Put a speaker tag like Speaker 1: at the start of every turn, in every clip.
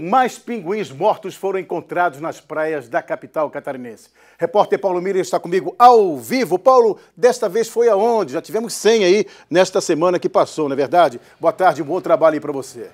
Speaker 1: mais pinguins mortos foram encontrados nas praias da capital catarinense. Repórter Paulo Miriam está comigo ao vivo. Paulo, desta vez foi aonde? Já tivemos 100 aí nesta semana que passou, não é verdade? Boa tarde, bom trabalho aí para você.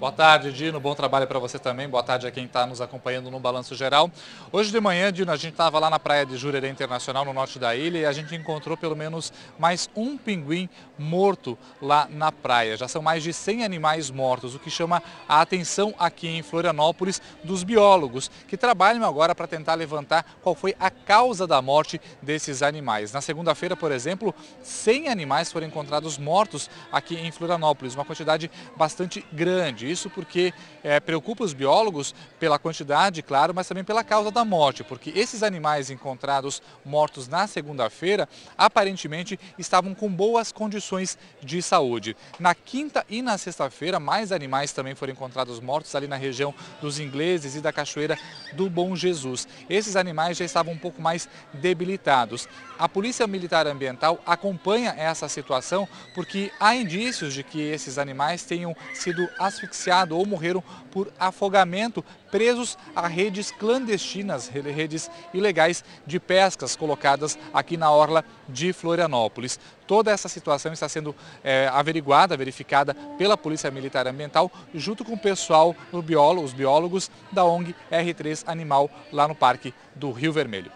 Speaker 2: Boa tarde, Dino. Bom trabalho para você também. Boa tarde a quem está nos acompanhando no Balanço Geral. Hoje de manhã, Dino, a gente estava lá na praia de Jurerê Internacional, no norte da ilha, e a gente encontrou pelo menos mais um pinguim morto lá na praia. Já são mais de 100 animais mortos, o que chama a atenção aqui em Florianópolis dos biólogos, que trabalham agora para tentar levantar qual foi a causa da morte desses animais. Na segunda-feira, por exemplo, 100 animais foram encontrados mortos aqui em Florianópolis, uma quantidade bastante grande isso porque é, preocupa os biólogos pela quantidade, claro, mas também pela causa da morte, porque esses animais encontrados mortos na segunda-feira aparentemente estavam com boas condições de saúde. Na quinta e na sexta-feira, mais animais também foram encontrados mortos ali na região dos ingleses e da cachoeira do Bom Jesus. Esses animais já estavam um pouco mais debilitados. A Polícia Militar Ambiental acompanha essa situação porque há indícios de que esses animais tenham sido asfixiados asfixiado ou morreram por afogamento, presos a redes clandestinas, redes ilegais de pescas colocadas aqui na orla de Florianópolis. Toda essa situação está sendo é, averiguada, verificada pela Polícia Militar Ambiental, junto com o pessoal, biólogo, os biólogos da ONG R3 Animal, lá no Parque do Rio Vermelho.